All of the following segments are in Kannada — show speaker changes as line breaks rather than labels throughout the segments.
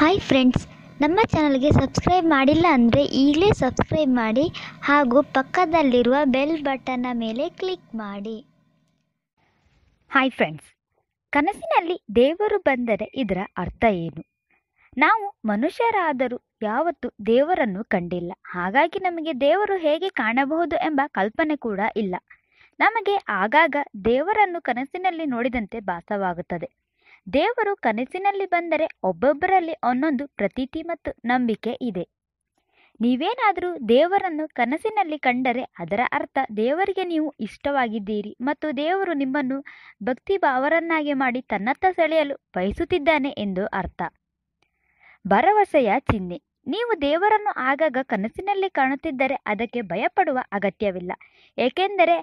ಹಾಯ್ ಫ್ರೆಂಡ್ಸ್ ನಮ್ಮ ಚಾನಲ್ಗೆ ಸಬ್ಸ್ಕ್ರೈಬ್ ಮಾಡಿಲ್ಲ ಅಂದರೆ ಈಗಲೇ ಸಬ್ಸ್ಕ್ರೈಬ್ ಮಾಡಿ ಹಾಗೂ ಪಕ್ಕದಲ್ಲಿರುವ ಬೆಲ್ ಬಟನ್ನ ಮೇಲೆ ಕ್ಲಿಕ್ ಮಾಡಿ ಹಾಯ್ ಫ್ರೆಂಡ್ಸ್ ಕನಸಿನಲ್ಲಿ ದೇವರು ಬಂದರೆ ಇದರ ಅರ್ಥ ಏನು ನಾವು ಮನುಷ್ಯರಾದರೂ ಯಾವತ್ತೂ ದೇವರನ್ನು ಕಂಡಿಲ್ಲ ಹಾಗಾಗಿ ನಮಗೆ ದೇವರು ಹೇಗೆ ಕಾಣಬಹುದು ಎಂಬ ಕಲ್ಪನೆ ಕೂಡ ಇಲ್ಲ ನಮಗೆ ಆಗಾಗ ದೇವರನ್ನು ಕನಸಿನಲ್ಲಿ ನೋಡಿದಂತೆ ಭಾಸವಾಗುತ್ತದೆ ದೇವರು ಕನಸಿನಲ್ಲಿ ಬಂದರೆ ಒಬ್ಬೊಬ್ಬರಲ್ಲಿ ಒಂದೊಂದು ಪ್ರತೀತಿ ಮತ್ತು ನಂಬಿಕೆ ಇದೆ ನೀವೇನಾದರೂ ದೇವರನ್ನು ಕನಸಿನಲ್ಲಿ ಕಂಡರೆ ಅದರ ಅರ್ಥ ದೇವರಿಗೆ ನೀವು ಇಷ್ಟವಾಗಿದ್ದೀರಿ ಮತ್ತು ದೇವರು ನಿಮ್ಮನ್ನು ಭಕ್ತಿ ಭಾವರನ್ನಾಗಿ ಮಾಡಿ ತನ್ನತ್ತ ಸೆಳೆಯಲು ಬಯಸುತ್ತಿದ್ದಾನೆ ಎಂದು ಅರ್ಥ ಭರವಸೆಯ ಚಿಹ್ನೆ ನೀವು ದೇವರನ್ನು ಆಗಾಗ ಕನಸಿನಲ್ಲಿ ಕಾಣುತ್ತಿದ್ದರೆ ಅದಕ್ಕೆ ಭಯಪಡುವ ಅಗತ್ಯವಿಲ್ಲ ಏಕೆಂದರೆ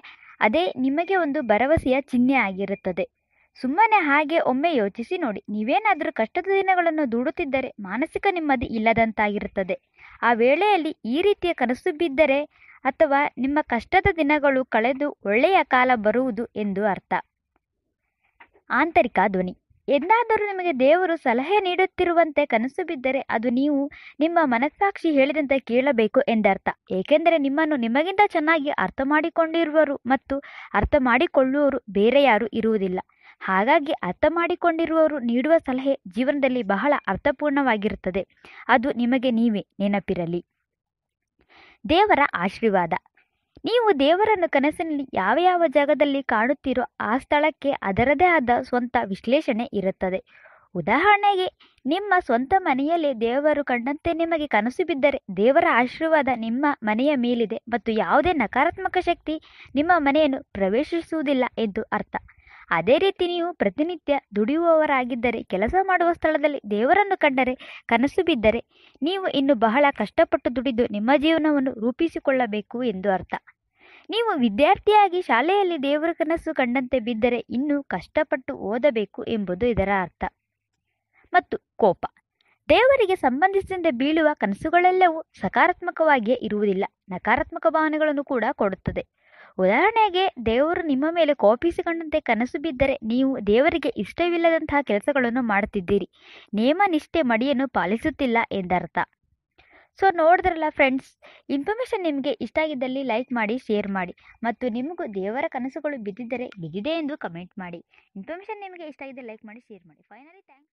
ಅದೇ ನಿಮಗೆ ಒಂದು ಭರವಸೆಯ ಚಿಹ್ನೆ ಆಗಿರುತ್ತದೆ ಸುಮ್ಮನೆ ಹಾಗೆ ಒಮ್ಮೆ ಯೋಚಿಸಿ ನೋಡಿ ನೀವೇನಾದರೂ ಕಷ್ಟದ ದಿನಗಳನ್ನು ದೂಡುತ್ತಿದ್ದರೆ ಮಾನಸಿಕ ನೆಮ್ಮದಿ ಇಲ್ಲದಂತಾಗಿರುತ್ತದೆ ಆ ವೇಳೆಯಲ್ಲಿ ಈ ರೀತಿಯ ಕನಸು ಬಿದ್ದರೆ ಅಥವಾ ನಿಮ್ಮ ಕಷ್ಟದ ದಿನಗಳು ಕಳೆದು ಒಳ್ಳೆಯ ಕಾಲ ಬರುವುದು ಎಂದು ಅರ್ಥ ಆಂತರಿಕ ಧ್ವನಿ ಎಂದಾದರೂ ನಿಮಗೆ ದೇವರು ಸಲಹೆ ನೀಡುತ್ತಿರುವಂತೆ ಕನಸು ಬಿದ್ದರೆ ಅದು ನೀವು ನಿಮ್ಮ ಮನಸ್ಸಾಕ್ಷಿ ಹೇಳಿದಂತೆ ಕೇಳಬೇಕು ಎಂದರ್ಥ ಏಕೆಂದರೆ ನಿಮ್ಮನ್ನು ನಿಮಗಿಂತ ಚೆನ್ನಾಗಿ ಅರ್ಥ ಮಾಡಿಕೊಂಡಿರುವರು ಮತ್ತು ಅರ್ಥ ಮಾಡಿಕೊಳ್ಳುವರು ಬೇರೆ ಯಾರೂ ಇರುವುದಿಲ್ಲ ಹಾಗಾಗಿ ಅರ್ಥ ಮಾಡಿಕೊಂಡಿರುವವರು ನೀಡುವ ಸಲಹೆ ಜೀವನದಲ್ಲಿ ಬಹಳ ಅರ್ಥಪೂರ್ಣವಾಗಿರುತ್ತದೆ ಅದು ನಿಮಗೆ ನೀವೇ ನೆನಪಿರಲಿ ದೇವರ ಆಶೀರ್ವಾದ ನೀವು ದೇವರನ್ನು ಕನಸಿನಲ್ಲಿ ಯಾವ ಯಾವ ಜಾಗದಲ್ಲಿ ಕಾಣುತ್ತೀರೋ ಆ ಸ್ಥಳಕ್ಕೆ ಅದರದೇ ಆದ ಸ್ವಂತ ವಿಶ್ಲೇಷಣೆ ಇರುತ್ತದೆ ಉದಾಹರಣೆಗೆ ನಿಮ್ಮ ಸ್ವಂತ ಮನೆಯಲ್ಲಿ ದೇವರು ಕಂಡಂತೆ ನಿಮಗೆ ಕನಸು ಬಿದ್ದರೆ ದೇವರ ಆಶೀರ್ವಾದ ನಿಮ್ಮ ಮನೆಯ ಮೇಲಿದೆ ಮತ್ತು ಯಾವುದೇ ನಕಾರಾತ್ಮಕ ಶಕ್ತಿ ನಿಮ್ಮ ಮನೆಯನ್ನು ಪ್ರವೇಶಿಸುವುದಿಲ್ಲ ಎಂದು ಅರ್ಥ ಅದೇ ರೀತಿ ನೀವು ಪ್ರತಿನಿತ್ಯ ದುಡಿಯುವವರಾಗಿದ್ದರೆ ಕೆಲಸ ಮಾಡುವ ಸ್ಥಳದಲ್ಲಿ ದೇವರನ್ನು ಕಂಡರೆ ಕನಸು ಬಿದ್ದರೆ ನೀವು ಇನ್ನು ಬಹಳ ಕಷ್ಟಪಟ್ಟು ದುಡಿದು ನಿಮ್ಮ ಜೀವನವನ್ನು ರೂಪಿಸಿಕೊಳ್ಳಬೇಕು ಎಂದು ಅರ್ಥ ನೀವು ವಿದ್ಯಾರ್ಥಿಯಾಗಿ ಶಾಲೆಯಲ್ಲಿ ದೇವರ ಕನಸು ಕಂಡಂತೆ ಬಿದ್ದರೆ ಇನ್ನೂ ಕಷ್ಟಪಟ್ಟು ಓದಬೇಕು ಎಂಬುದು ಇದರ ಅರ್ಥ ಮತ್ತು ಕೋಪ ದೇವರಿಗೆ ಸಂಬಂಧಿಸಿದಂತೆ ಬೀಳುವ ಕನಸುಗಳೆಲ್ಲವೂ ಸಕಾರಾತ್ಮಕವಾಗಿಯೇ ಇರುವುದಿಲ್ಲ ನಕಾರಾತ್ಮಕ ಭಾವನೆಗಳನ್ನು ಕೂಡ ಕೊಡುತ್ತದೆ ಉದಾಹರಣೆಗೆ ದೇವರು ನಿಮ್ಮ ಮೇಲೆ ಕೋಪಿಸಿಕೊಂಡಂತೆ ಕನಸು ಬಿದ್ದರೆ ನೀವು ದೇವರಿಗೆ ಇಷ್ಟವಿಲ್ಲದಂತಹ ಕೆಲಸಗಳನ್ನು ಮಾಡುತ್ತಿದ್ದೀರಿ ನಿಯಮ ನಿಷ್ಠೆ ಮಡಿಯನ್ನು ಪಾಲಿಸುತ್ತಿಲ್ಲ ಎಂದರ್ಥ ಸೊ ನೋಡಿದ್ರಲ್ಲ ಫ್ರೆಂಡ್ಸ್ ಇನ್ಫಾರ್ಮೇಷನ್ ನಿಮಗೆ ಇಷ್ಟ ಆಗಿದ್ದಲ್ಲಿ ಲೈಕ್ ಮಾಡಿ ಶೇರ್ ಮಾಡಿ ಮತ್ತು ನಿಮಗೂ ದೇವರ ಕನಸುಗಳು ಬಿದ್ದಿದ್ದರೆ ಬಿದ್ದಿದೆ ಎಂದು ಕಮೆಂಟ್ ಮಾಡಿ ಇನ್ಫಾರ್ಮೇಷನ್ ನಿಮಗೆ ಇಷ್ಟ ಆಗಿದ್ದರೆ ಲೈಕ್ ಮಾಡಿ ಶೇರ್ ಮಾಡಿ ಫೈನಲಿ ಥ್ಯಾಂಕ್ಸ್